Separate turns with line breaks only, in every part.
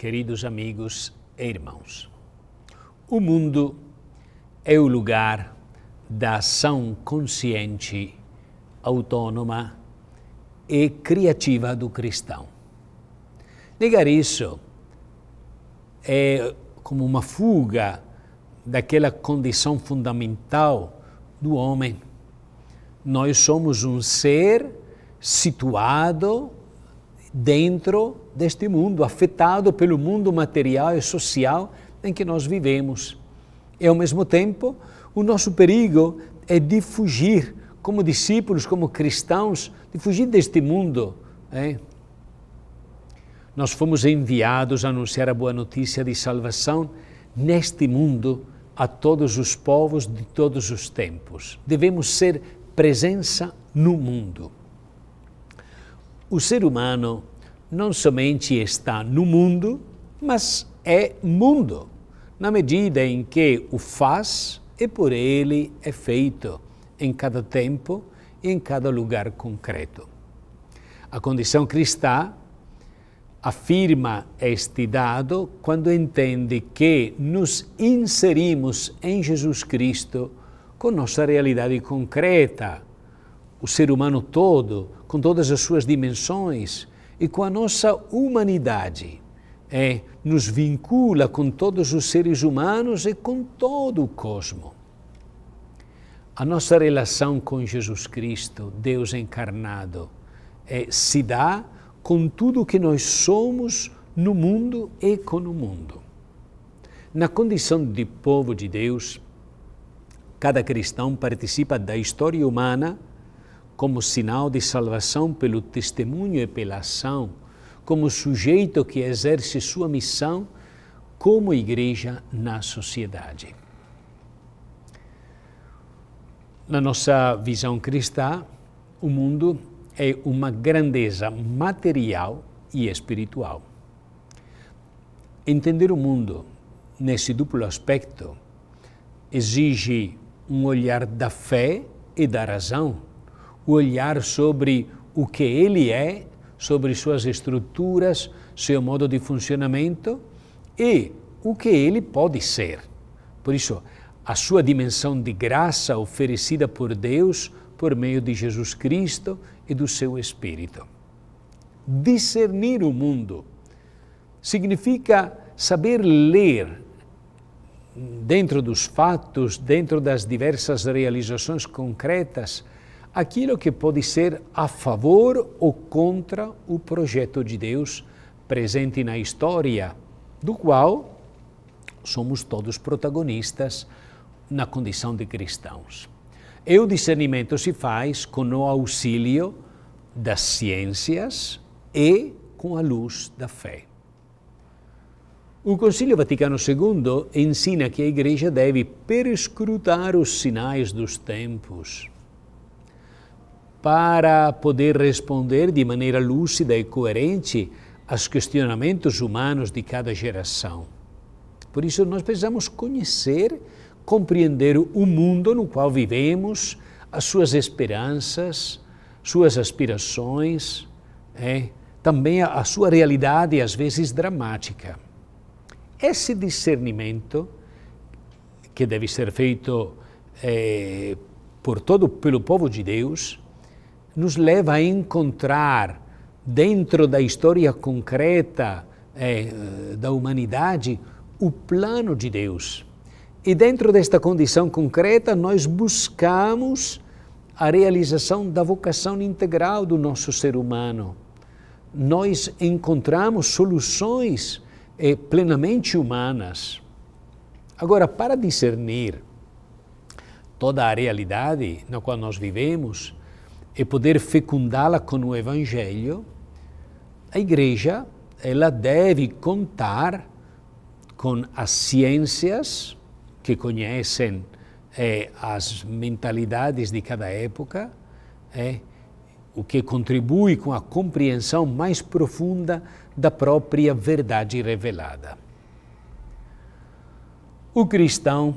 queridos amigos e irmãos. O mundo é o lugar da ação consciente, autônoma e criativa do cristão. Negar isso é como uma fuga daquela condição fundamental do homem. Nós somos um ser situado dentro deste mundo, afetado pelo mundo material e social em que nós vivemos. E ao mesmo tempo, o nosso perigo é de fugir, como discípulos, como cristãos, de fugir deste mundo. Hein? Nós fomos enviados a anunciar a boa notícia de salvação neste mundo a todos os povos de todos os tempos. Devemos ser presença no mundo o ser humano não somente está no mundo, mas é mundo, na medida em que o faz e por ele é feito, em cada tempo e em cada lugar concreto. A condição cristã afirma este dado quando entende que nos inserimos em Jesus Cristo com nossa realidade concreta, o ser humano todo, com todas as suas dimensões e com a nossa humanidade. É, nos vincula com todos os seres humanos e com todo o cosmo. A nossa relação com Jesus Cristo, Deus encarnado, é, se dá com tudo que nós somos no mundo e com o mundo. Na condição de povo de Deus, cada cristão participa da história humana como sinal de salvação pelo testemunho e pela ação, como sujeito que exerce sua missão como igreja na sociedade. Na nossa visão cristã, o mundo é uma grandeza material e espiritual. Entender o mundo nesse duplo aspecto exige um olhar da fé e da razão o olhar sobre o que ele é, sobre suas estruturas, seu modo de funcionamento e o que ele pode ser. Por isso, a sua dimensão de graça oferecida por Deus por meio de Jesus Cristo e do seu Espírito. Discernir o mundo significa saber ler dentro dos fatos, dentro das diversas realizações concretas aquilo que pode ser a favor ou contra o projeto de Deus presente na história, do qual somos todos protagonistas na condição de cristãos. E é o discernimento se faz com o auxílio das ciências e com a luz da fé. O Concílio Vaticano II ensina que a Igreja deve perscrutar os sinais dos tempos para poder responder de maneira lúcida e coerente aos questionamentos humanos de cada geração. Por isso, nós precisamos conhecer, compreender o mundo no qual vivemos, as suas esperanças, suas aspirações, é, também a, a sua realidade, às vezes dramática. Esse discernimento, que deve ser feito é, por todo pelo povo de Deus, nos leva a encontrar dentro da história concreta é, da humanidade o plano de Deus. E dentro desta condição concreta, nós buscamos a realização da vocação integral do nosso ser humano. Nós encontramos soluções é, plenamente humanas. Agora, para discernir toda a realidade na qual nós vivemos, e poder fecundá-la com o Evangelho, a igreja ela deve contar com as ciências que conhecem eh, as mentalidades de cada época, eh, o que contribui com a compreensão mais profunda da própria verdade revelada. O cristão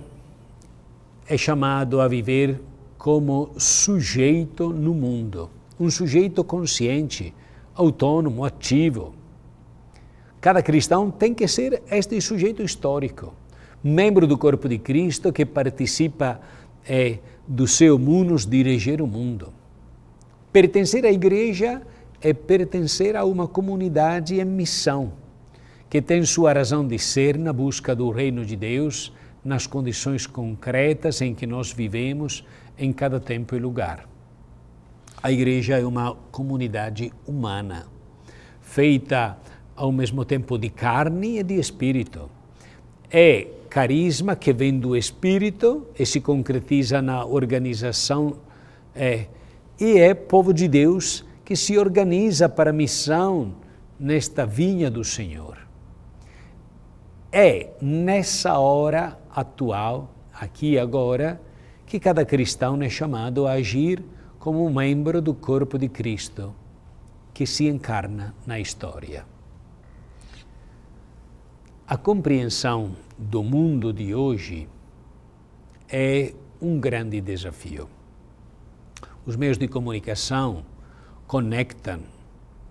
é chamado a viver como sujeito no mundo, um sujeito consciente, autônomo, ativo. Cada cristão tem que ser este sujeito histórico, membro do corpo de Cristo que participa é, do seu munus dirigir o mundo. Pertencer à igreja é pertencer a uma comunidade em missão, que tem sua razão de ser na busca do reino de Deus, nas condições concretas em que nós vivemos em cada tempo e lugar. A igreja é uma comunidade humana, feita ao mesmo tempo de carne e de espírito. É carisma que vem do espírito e se concretiza na organização, é, e é povo de Deus que se organiza para a missão nesta vinha do Senhor. É nessa hora atual, aqui e agora, que cada cristão é chamado a agir como um membro do corpo de Cristo, que se encarna na história. A compreensão do mundo de hoje é um grande desafio. Os meios de comunicação conectam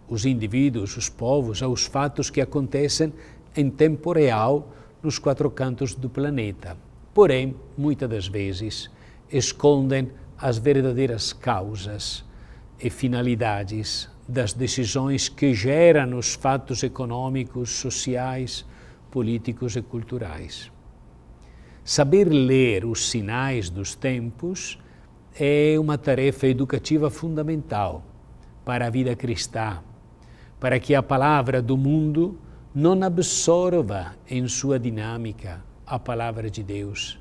os indivíduos, os povos, aos fatos que acontecem em tempo real nos quatro cantos do planeta. Porém, muitas das vezes, escondem as verdadeiras causas e finalidades das decisões que geram os fatos econômicos, sociais, políticos e culturais. Saber ler os sinais dos tempos é uma tarefa educativa fundamental para a vida cristã, para que a palavra do mundo não absorva em sua dinâmica a palavra de Deus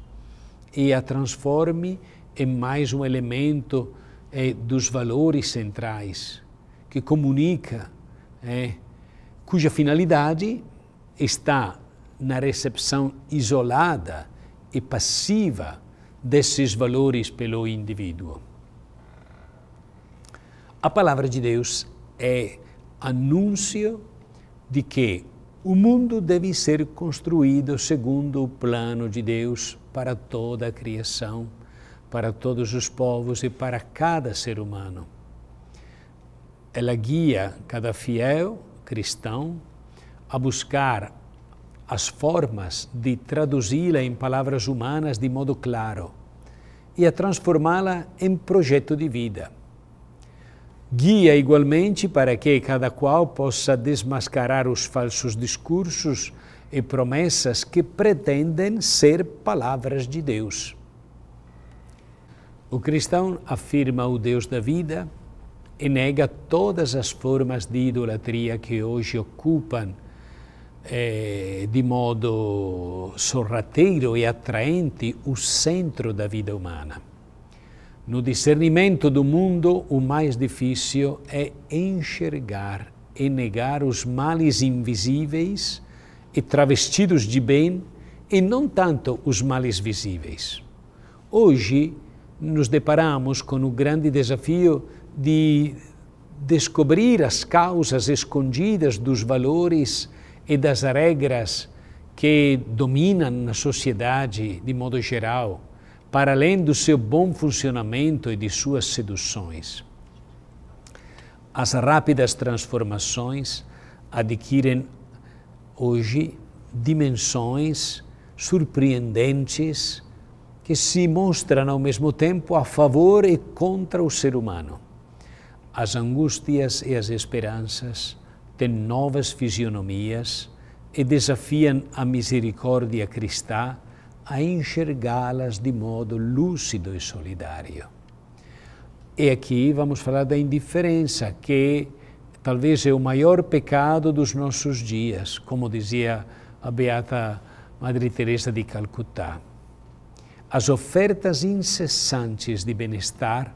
e a transforme em mais um elemento eh, dos valores centrais que comunica, eh, cuja finalidade está na recepção isolada e passiva desses valores pelo indivíduo. A palavra de Deus é anúncio de que o mundo deve ser construído segundo o plano de Deus para toda a criação, para todos os povos e para cada ser humano. Ela guia cada fiel cristão a buscar as formas de traduzi-la em palavras humanas de modo claro e a transformá-la em projeto de vida. Guia igualmente para que cada qual possa desmascarar os falsos discursos e promessas que pretendem ser palavras de Deus. O cristão afirma o Deus da vida e nega todas as formas de idolatria que hoje ocupam eh, de modo sorrateiro e atraente o centro da vida humana. No discernimento do mundo, o mais difícil é enxergar e negar os males invisíveis e travestidos de bem, e não tanto os males visíveis. Hoje, nos deparamos com o grande desafio de descobrir as causas escondidas dos valores e das regras que dominam na sociedade de modo geral para além do seu bom funcionamento e de suas seduções. As rápidas transformações adquirem hoje dimensões surpreendentes que se mostram ao mesmo tempo a favor e contra o ser humano. As angústias e as esperanças têm novas fisionomias e desafiam a misericórdia cristã a enxergá-las de modo lúcido e solidário. E aqui vamos falar da indiferença, que talvez é o maior pecado dos nossos dias, como dizia a beata Madre Teresa de Calcutá. As ofertas incessantes de bem-estar,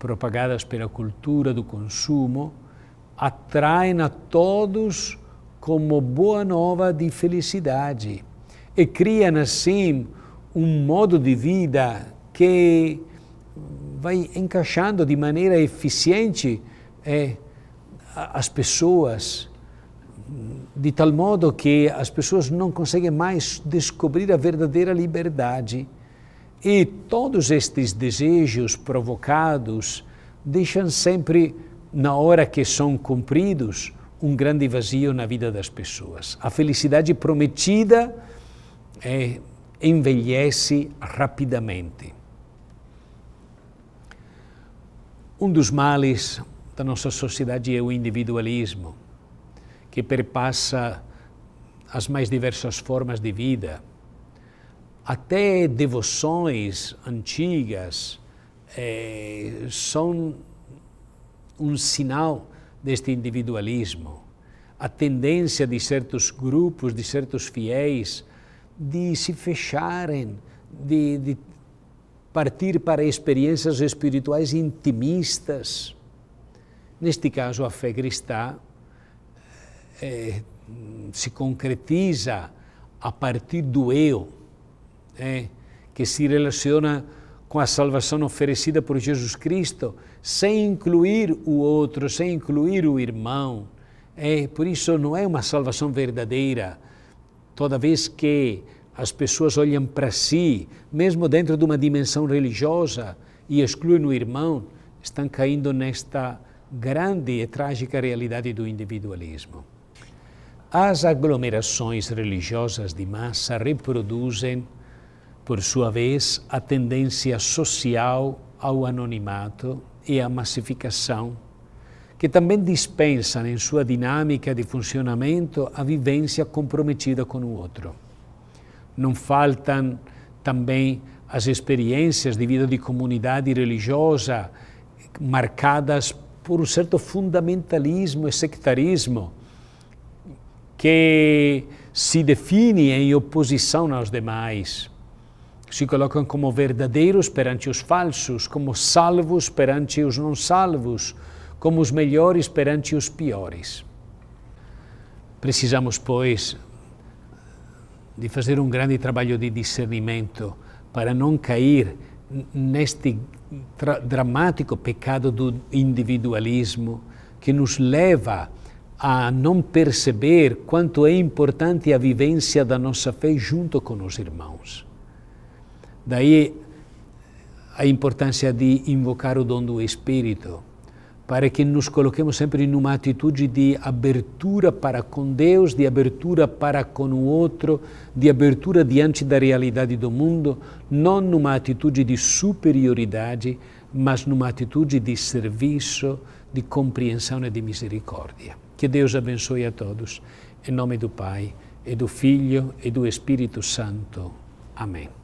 propagadas pela cultura do consumo, atraem a todos como boa nova de felicidade, e criam assim um modo de vida que vai encaixando de maneira eficiente é, as pessoas, de tal modo que as pessoas não conseguem mais descobrir a verdadeira liberdade. E todos estes desejos provocados deixam sempre, na hora que são cumpridos, um grande vazio na vida das pessoas. A felicidade prometida é, envelhece rapidamente. Um dos males da nossa sociedade é o individualismo, que perpassa as mais diversas formas de vida, até devoções antigas é, são um sinal deste individualismo. A tendência de certos grupos, de certos fiéis, de se fecharem, de, de partir para experiências espirituais intimistas. Neste caso, a fé cristã é, se concretiza a partir do eu, é, que se relaciona com a salvação oferecida por Jesus Cristo, sem incluir o outro, sem incluir o irmão. É, por isso, não é uma salvação verdadeira toda vez que as pessoas olham para si, mesmo dentro de uma dimensão religiosa, e excluem o irmão, estão caindo nesta grande e trágica realidade do individualismo. As aglomerações religiosas de massa reproduzem, por sua vez, a tendência social ao anonimato e à massificação que também dispensam em sua dinâmica de funcionamento a vivência comprometida com o outro. Não faltam também as experiências de vida de comunidade religiosa marcadas por um certo fundamentalismo e sectarismo que se define em oposição aos demais. Se colocam como verdadeiros perante os falsos, como salvos perante os não salvos, como os melhores perante os piores. Precisamos, pois, de fazer um grande trabalho de discernimento para não cair neste dramático pecado do individualismo que nos leva a não perceber quanto é importante a vivência da nossa fé junto com os irmãos. Daí a importância de invocar o dom do Espírito para que nos coloquemos sempre numa atitude de abertura para com Deus, de abertura para com o outro, de abertura diante da realidade do mundo, não numa atitude de superioridade, mas numa atitude de serviço, de compreensão e de misericórdia. Que Deus abençoe a todos. Em nome do Pai, e do Filho e do Espírito Santo. Amém.